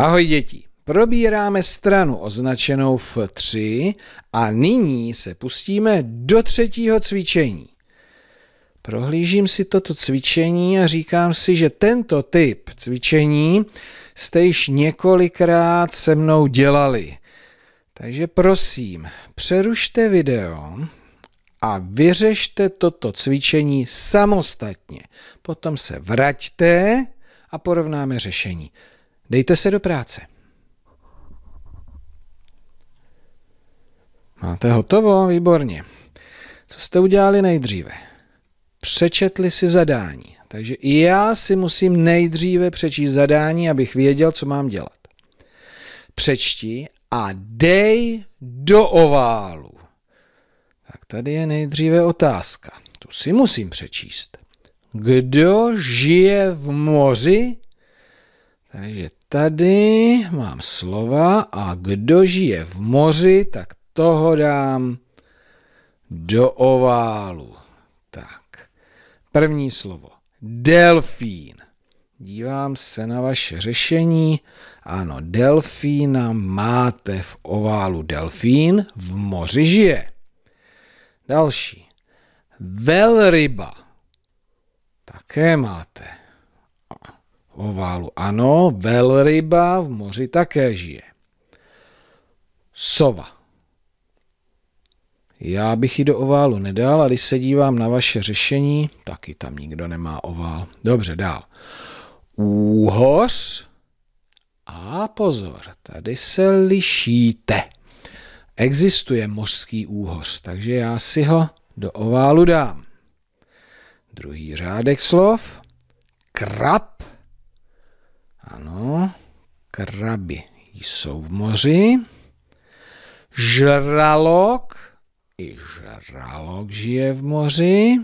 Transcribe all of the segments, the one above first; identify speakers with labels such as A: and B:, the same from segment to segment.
A: Ahoj děti, probíráme stranu označenou F3 a nyní se pustíme do třetího cvičení. Prohlížím si toto cvičení a říkám si, že tento typ cvičení jste již několikrát se mnou dělali. Takže prosím, přerušte video a vyřešte toto cvičení samostatně. Potom se vraťte a porovnáme řešení. Dejte se do práce. Máte hotovo? Výborně. Co jste udělali nejdříve? Přečetli si zadání. Takže i já si musím nejdříve přečíst zadání, abych věděl, co mám dělat. Přečti a dej do oválu. Tak tady je nejdříve otázka. Tu si musím přečíst. Kdo žije v moři? Takže tady mám slova a kdo žije v moři, tak toho dám do oválu. Tak, první slovo. Delfín. Dívám se na vaše řešení. Ano, delfína máte v oválu. Delfín v moři žije. Další. Velryba. Také máte oválu. Ano, velryba v moři také žije. Sova. Já bych ji do oválu nedal a když se dívám na vaše řešení, taky tam nikdo nemá ovál. Dobře, dál. Úhoř. A pozor, tady se lišíte. Existuje mořský úhoř, takže já si ho do oválu dám. Druhý řádek slov. Krab ano. Kraby jsou v moři. Žralok. I žralok žije v moři.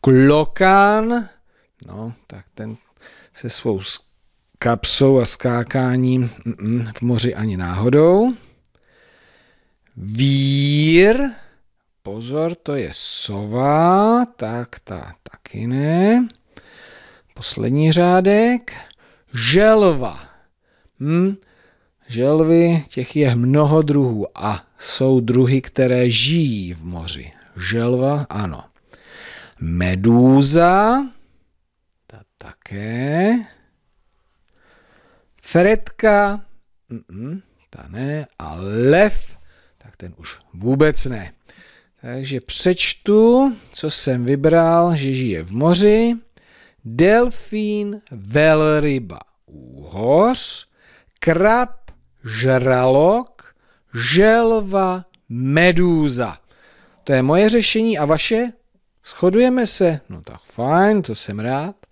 A: Klokan. No, tak ten se svou kapsou a skákáním v moři ani náhodou. Vír, pozor, to je sova, tak ta taky ne. Poslední řádek. Želva. Hm? Želvy, těch je mnoho druhů a jsou druhy, které žijí v moři. Želva, ano. Medúza, ta také. Feretka, mm, ta ne. A lev, tak ten už vůbec ne. Takže přečtu, co jsem vybral, že žije v moři delfín, velryba, úhoř, krab, žralok, želva, medúza. To je moje řešení a vaše? Shodujeme se? No tak fajn, to jsem rád.